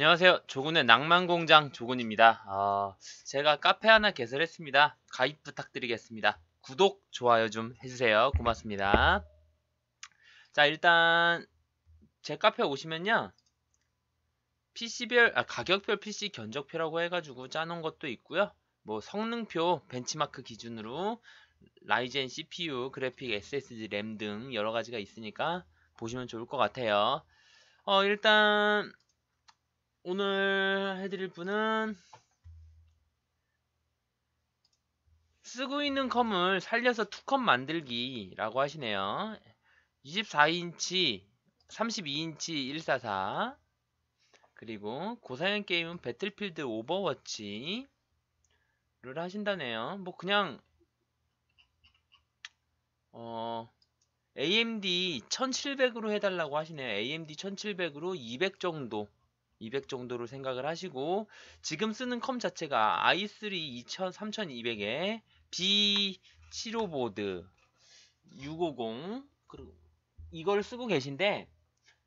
안녕하세요. 조군의 낭만공장 조군입니다. 어, 제가 카페 하나 개설했습니다. 가입 부탁드리겠습니다. 구독, 좋아요 좀 해주세요. 고맙습니다. 자, 일단 제 카페 오시면요. PC별, 아, 가격별 PC 견적표라고 해가지고 짜놓은 것도 있고요. 뭐 성능표, 벤치마크 기준으로 라이젠 CPU, 그래픽, SSD, 램 등 여러가지가 있으니까 보시면 좋을 것 같아요. 어, 일단 오늘 해드릴 분은 쓰고 있는 컴을 살려서 투 컴 만들기 라고 하시네요 24인치 32인치 144 그리고 고사양 게임은 배틀필드 오버워치 를 하신다네요 뭐 그냥 어 AMD 1700으로 해달라고 하시네요 AMD 1700으로 200 정도 200 정도로 생각을 하시고 지금 쓰는 컴 자체가 i3 2000, 3200에 B75 보드 650 그리고 이걸 쓰고 계신데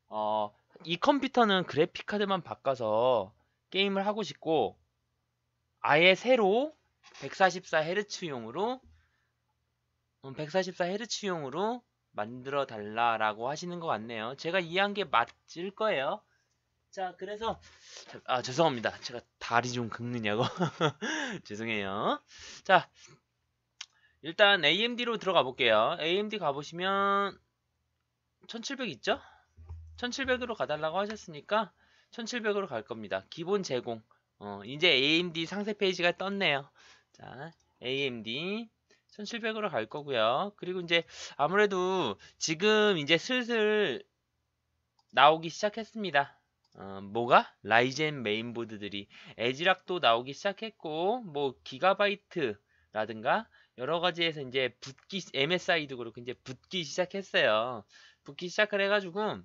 어, 이 컴퓨터는 그래픽 카드만 바꿔서 게임을 하고 싶고 아예 새로 144Hz용으로 144Hz용으로 음, 만들어 달라라고 하시는 것 같네요. 제가 이해한 게 맞을 거예요. 자 그래서 아 죄송합니다 제가 다리 좀 긁느냐고 죄송해요 자 일단 AMD로 들어가 볼게요 AMD 가보시면 1700 있죠 1700으로 가달라고 하셨으니까 1700으로 갈 겁니다 기본 제공 어, 이제 AMD 상세 페이지가 떴네요 자 AMD 1700으로 갈 거고요. 그리고 이제 아무래도 지금 이제 슬슬 나오기 시작했습니다. 어, 뭐가? 라이젠 메인보드들이 에지락도 나오기 시작했고 뭐 기가바이트라든가 여러 가지에서 이제 붙기 MSI도 그렇고 이제 붙기 시작했어요. 붙기 시작을 해가지고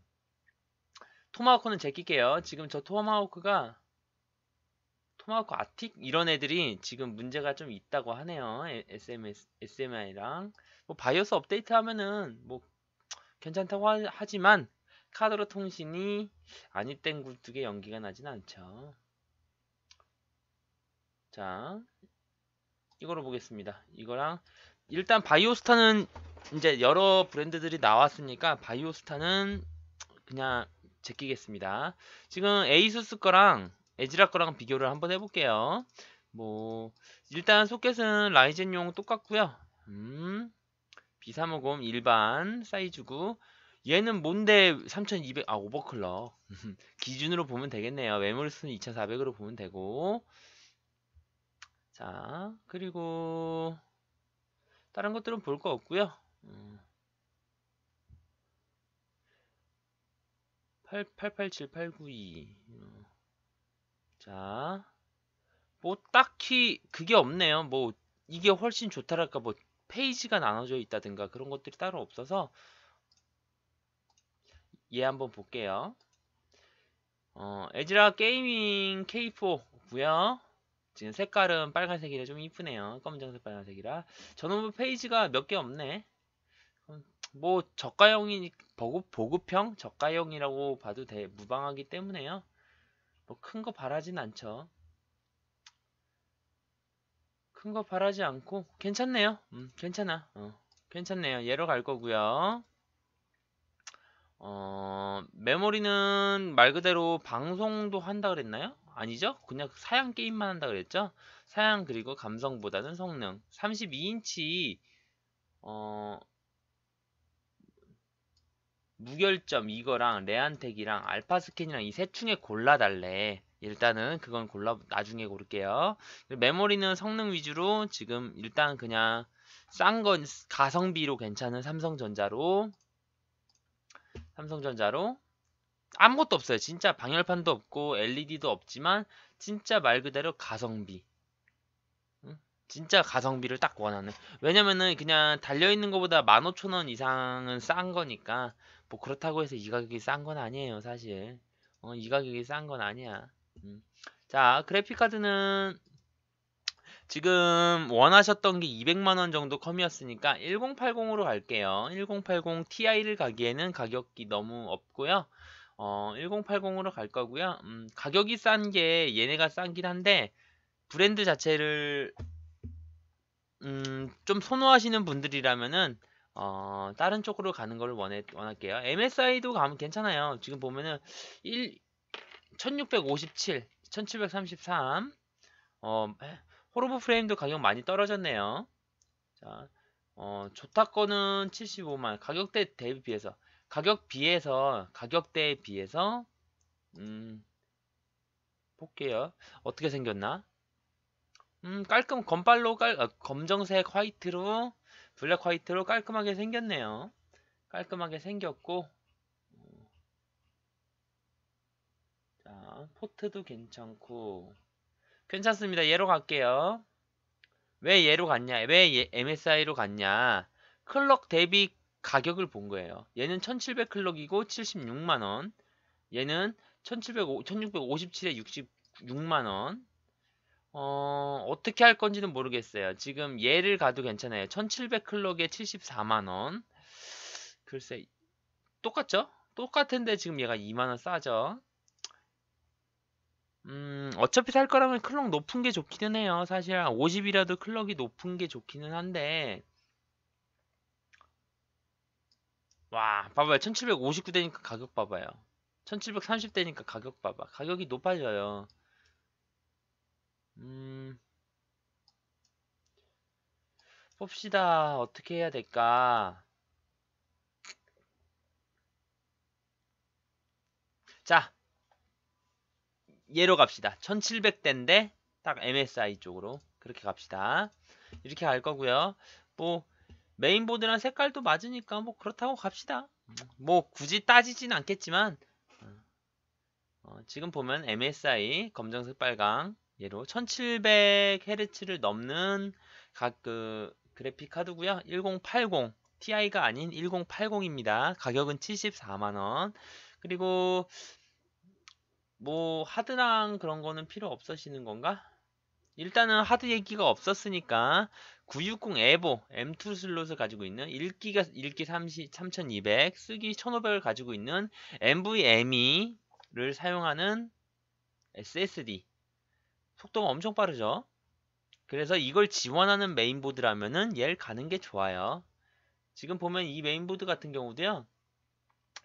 토마호크는 제낄게요. 지금 저 토마호크가 토마호크 아틱 이런 애들이 지금 문제가 좀 있다고 하네요. SMS, SMI랑 뭐 바이오스 업데이트 하면은 뭐 괜찮다고 하, 하지만 카드로 통신이 아닐 땐 굴뚝에 연기가 나진 않죠. 자, 이거로 보겠습니다. 이거랑 일단 바이오스타는 이제 여러 브랜드들이 나왔으니까 바이오스타는 그냥 제끼겠습니다. 지금 에이수스 거랑 에지라 거랑 비교를 한번 해볼게요. 뭐 일단 소켓은 라이젠용 똑같고요. 음, B350 일반 사이즈고 얘는 뭔데 3200, 아, 오버클러 기준으로 보면 되겠네요. 메모리수는 2400으로 보면 되고. 자, 그리고, 다른 것들은 볼 거 없고요 888789 음. 2 자, 뭐 딱히 그게 없네요. 뭐 이게 훨씬 좋다랄까 뭐 페이지가 나눠져 있다든가 그런 것들이 따로 없어서 얘 예, 한번 볼게요. 어, 에즈라 게이밍 k 4구요 지금 색깔은 빨간색이라 좀 이쁘네요. 검정색 빨간색이라. 전원부 페이지가 몇 개 없네. 음, 뭐 저가형이 보급 보급형 저가형이라고 봐도 돼 무방하기 때문에요. 뭐 큰 거 바라진 않죠. 큰 거 바라지 않고 괜찮네요. 음, 괜찮아. 어, 괜찮네요. 얘로 갈 거고요. 어, 메모리는 말 그대로 방송도 한다 그랬나요? 아니죠? 그냥 그 사양 게임만 한다 그랬죠? 사양 그리고 감성보다는 성능. 32인치 어, 무결점 이거랑 레안텍이랑 알파스캔이랑 이세 중에 골라달래. 일단은 그건 골라 나중에 고를게요. 메모리는 성능 위주로 지금 일단 그냥 싼 건 가성비로 괜찮은 삼성전자로 삼성전자로 아무것도 없어요. 진짜 방열판도 없고 LED도 없지만 진짜 말 그대로 가성비. 진짜 가성비를 딱 원하는. 왜냐면은 그냥 달려있는 것보다 15,000원 이상은 싼 거니까 뭐 그렇다고 해서 이 가격이 싼 건 아니에요 사실. 어, 이 가격이 싼 건 아니야. 음. 자 그래픽카드는 지금 원하셨던 게 200만원 정도 컴이었으니까 1080으로 갈게요. 1080 Ti를 가기에는 가격이 너무 없고요. 어, 1080으로 갈 거고요. 음, 가격이 싼 게 얘네가 싼긴 한데 브랜드 자체를 음, 좀 선호하시는 분들이라면은 어, 다른 쪽으로 가는 걸 원해, 원할게요. MSI도 가면 괜찮아요. 지금 보면은 1, 1657, 1733 어, 호로브 프레임도 가격 많이 떨어졌네요. 자, 어, 좋다 거는 75만 가격대 대비 비해서 가격 비해서 가격대에 비해서 음 볼게요. 어떻게 생겼나? 음 깔끔 검발로 깔 아, 검정색 화이트로 블랙 화이트로 깔끔하게 생겼네요. 깔끔하게 생겼고 자 포트도 괜찮고 괜찮습니다. 얘로 갈게요. 왜 얘로 갔냐? 왜 MSI로 예, 갔냐? 클럭 대비 가격을 본 거예요. 얘는 1700 클럭이고 76만 원. 얘는 1 1657에 66만 원. 어, 어떻게 할 건지는 모르겠어요. 지금 얘를 가도 괜찮아요. 1700 클럭에 74만 원. 글쎄 똑같죠? 똑같은데 지금 얘가 2만 원 싸죠. 음, 어차피 살 거라면 클럭 높은 게 좋기는 해요. 사실 50이라도 클럭이 높은 게 좋기는 한데 와, 봐봐요. 1759대니까 가격 봐봐요. 1730대니까 가격 봐봐. 가격이 높아져요. 음, 봅시다. 어떻게 해야 될까? 자, 얘로 갑시다. 1700대인데 딱 MSI 쪽으로 그렇게 갑시다. 이렇게 갈 거고요. 뭐 메인보드랑 색깔도 맞으니까 뭐 그렇다고 갑시다. 뭐 굳이 따지진 않겠지만 어, 지금 보면 MSI 검정색 빨강 얘로 1700Hz를 넘는 각그 그래픽 카드고요. 1080 Ti가 아닌 1080입니다. 가격은 74만 원. 그리고 뭐 하드랑 그런 거는 필요 없으시는 건가? 일단은 하드 얘기가 없었으니까 960 에보 M2 슬롯을 가지고 있는 1기가 1기 3 2 0 0 쓰기 1500을 가지고 있는 NVMe를 사용하는 SSD 속도가 엄청 빠르죠. 그래서 이걸 지원하는 메인보드라면은 얘를 가는 게 좋아요. 지금 보면 이 메인보드 같은 경우도요.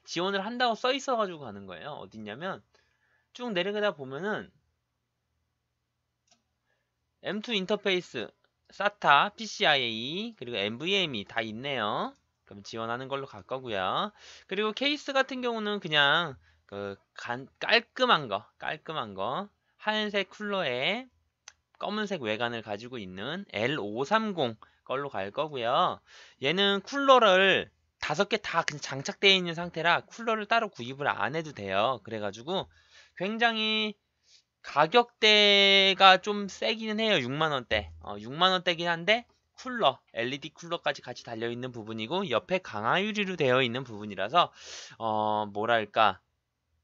지원을 한다고 써 있어 가지고 가는 거예요. 어딨냐면 쭉 내려가다 보면은 M2 인터페이스, SATA, PCIe, 그리고 NVMe 다 있네요. 그럼 지원하는 걸로 갈 거고요. 그리고 케이스 같은 경우는 그냥 그 간, 깔끔한 거, 깔끔한 거 하얀색 쿨러에 검은색 외관을 가지고 있는 L530 걸로 갈 거고요. 얘는 쿨러를 다섯 개 다 장착되어 있는 상태라 쿨러를 따로 구입을 안 해도 돼요. 그래가지고 굉장히 가격대가 좀 세기는 해요. 6만원대. 어, 6만원대긴 한데 쿨러, LED 쿨러까지 같이 달려있는 부분이고 옆에 강화유리로 되어 있는 부분이라서 어, 뭐랄까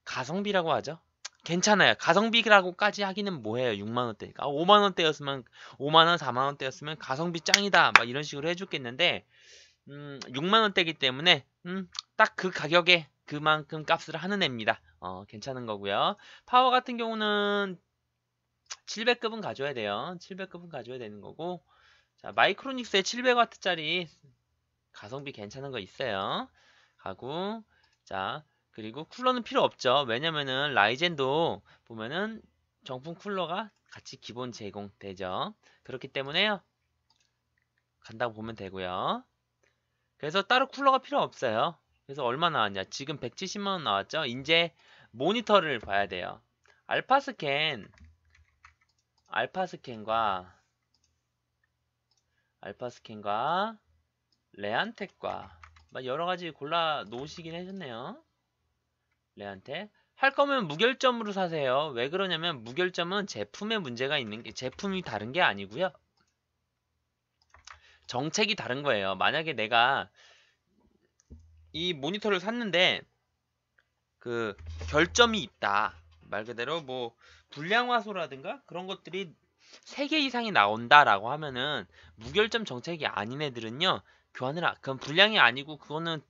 가성비라고 하죠. 괜찮아요. 가성비라고까지 하기는 뭐해요. 6만원대니까. 5만원대였으면 5만원, 4만원대였으면 가성비 짱이다. 막 이런 식으로 해줬겠는데 음, 6만원대기 때문에 음, 딱그 가격에 그만큼 값을 하는 애입니다. 어, 괜찮은 거고요. 파워 같은 경우는 700급은 가져야 돼요. 700급은 가져야 되는 거고 자, 마이크로닉스의 700W짜리 가성비 괜찮은 거 있어요. 가구자 그리고 쿨러는 필요 없죠. 왜냐면은 라이젠도 보면은 정품 쿨러가 같이 기본 제공되죠. 그렇기 때문에요. 간다고 보면 되고요. 그래서 따로 쿨러가 필요 없어요. 그래서 얼마 나왔냐? 지금 170만원 나왔죠? 이제 모니터를 봐야 돼요. 알파스캔, 알파스캔과, 알파스캔과, 레안텍과, 막 여러가지 골라 놓으시긴 하셨네요. 레안텍. 할 거면 무결점으로 사세요. 왜 그러냐면 무결점은 제품에 문제가 있는 게, 제품이 다른 게 아니고요. 정책이 다른 거예요. 만약에 내가 이 모니터를 샀는데 그 결점이 있다. 말 그대로 뭐 불량화소라든가 그런 것들이 3개 이상이 나온다라고 하면은 무결점 정책이 아닌 애들은요. 교환을 그건 불량이 아니고 그거는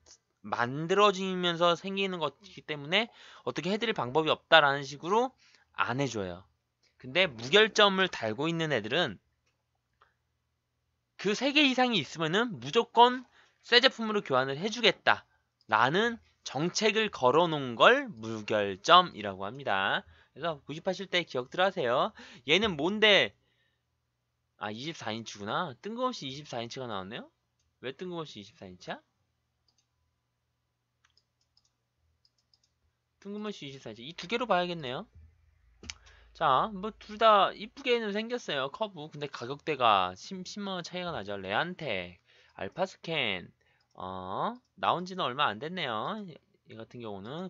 만들어지면서 생기는 것이기 때문에 어떻게 해드릴 방법이 없다라는 식으로 안 해줘요. 근데 무결점을 달고 있는 애들은 그 3개 이상이 있으면은 무조건 새 제품으로 교환을 해주겠다. 나는 정책을 걸어놓은 걸무결점이라고 합니다. 그래서 구입하실때 기억들 하세요. 얘는 뭔데? 아 24인치구나. 뜬금없이 24인치가 나왔네요. 왜 뜬금없이 24인치야? 뜬금없이 24인치. 이 두 개로 봐야겠네요. 자, 뭐 둘 다 이쁘게는 생겼어요. 커브. 근데 가격대가 10, 10만원 차이가 나죠. 레한테 알파스캔, 어, 나온 지는 얼마 안 됐네요. 이 같은 경우는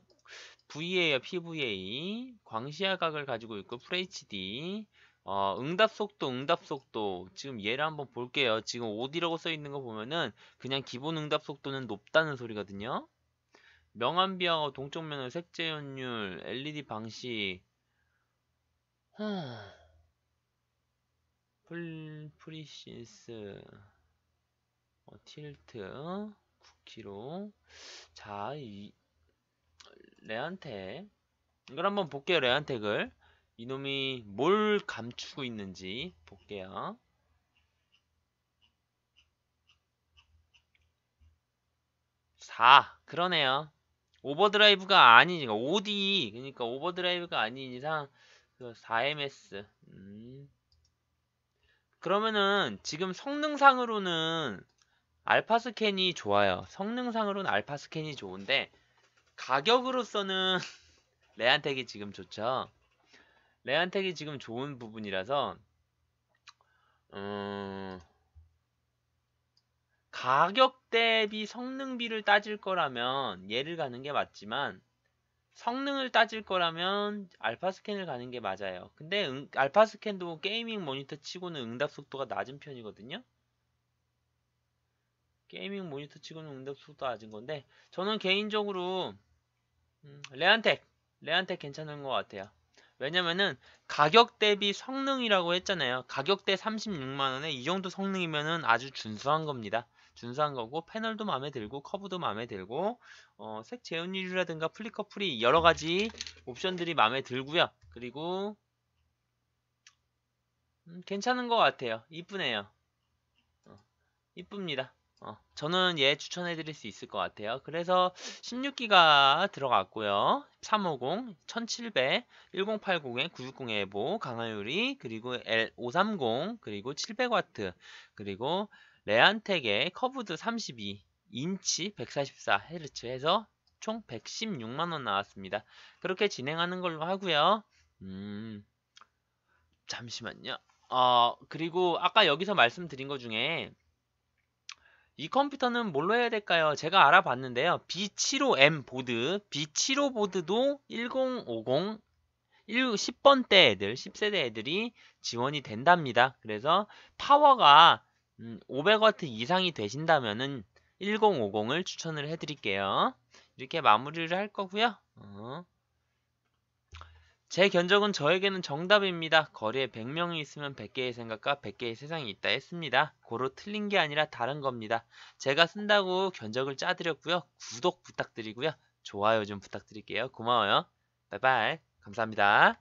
v a PVA. 광시야각을 가지고 있고, FHD. 어, 응답 속도, 응답 속도. 지금 얘를 한번 볼게요. 지금 OD라고 써 있는 거 보면은 그냥 기본 응답 속도는 높다는 소리거든요. 명암비하고 동쪽 면을 색재 현율 LED 방식. 풀, 프리시스. 어, 틸트. 키로 자, 이 레한테 이걸 한번 볼게요. 레한테글 이놈이 뭘 감추고 있는지 볼게요. 4 그러네요. 오버드라이브가 아닌, 이러니 OD, 그러니까 오버드라이브가 아닌 이상, 그 4MS. 음. 그러면은, 지금 성능상으로는 알파 스캔이 좋아요. 성능상으로는 알파 스캔이 좋은데 가격으로서는 레안텍이 지금 좋죠. 레안텍이 지금 좋은 부분이라서 음... 가격 대비 성능비를 따질 거라면 얘를 가는 게 맞지만 성능을 따질 거라면 알파 스캔을 가는 게 맞아요. 근데 응, 알파 스캔도 게이밍 모니터 치고는 응답 속도가 낮은 편이거든요. 게이밍 모니터 치고는 응답속도 낮은 건데 저는 개인적으로 음, 레안텍 레안텍 괜찮은 것 같아요 왜냐면은 가격 대비 성능이라고 했잖아요 가격대 36만원에 이 정도 성능이면은 아주 준수한 겁니다 준수한 거고 패널도 마음에 들고 커브도 마음에 들고 어, 색 재현율이라든가 플리커풀이 여러가지 옵션들이 마음에 들고요 그리고 음, 괜찮은 것 같아요 이쁘네요 어, 이쁩니다 어, 저는 얘 추천해드릴 수 있을 것 같아요. 그래서 16기가 들어갔고요. 350, 1700, 1080에 960의 해보, 강화유리, 그리고 L530, 그리고 700W, 그리고 레안텍의 커브드 32, 인치 144Hz 해서 총 116만원 나왔습니다. 그렇게 진행하는 걸로 하고요. 음, 잠시만요. 어, 그리고 아까 여기서 말씀드린 것 중에 이 컴퓨터는 뭘로 해야 될까요? 제가 알아봤는데요. B75M 보드, B75 보드도 1050 1, 0번대 애들, 10세대 애들이 지원이 된답니다. 그래서 파워가 500W 음, 이상이 되신다면 1050을 추천을 해드릴게요. 이렇게 마무리를 할 거고요. 어. 제 견적은 저에게는 정답입니다. 거리에 100명이 있으면 100개의 생각과 100개의 세상이 있다 했습니다. 고로 틀린 게 아니라 다른 겁니다. 제가 쓴다고 견적을 짜드렸고요. 구독 부탁드리고요. 좋아요 좀 부탁드릴게요. 고마워요. 바이바이. 감사합니다.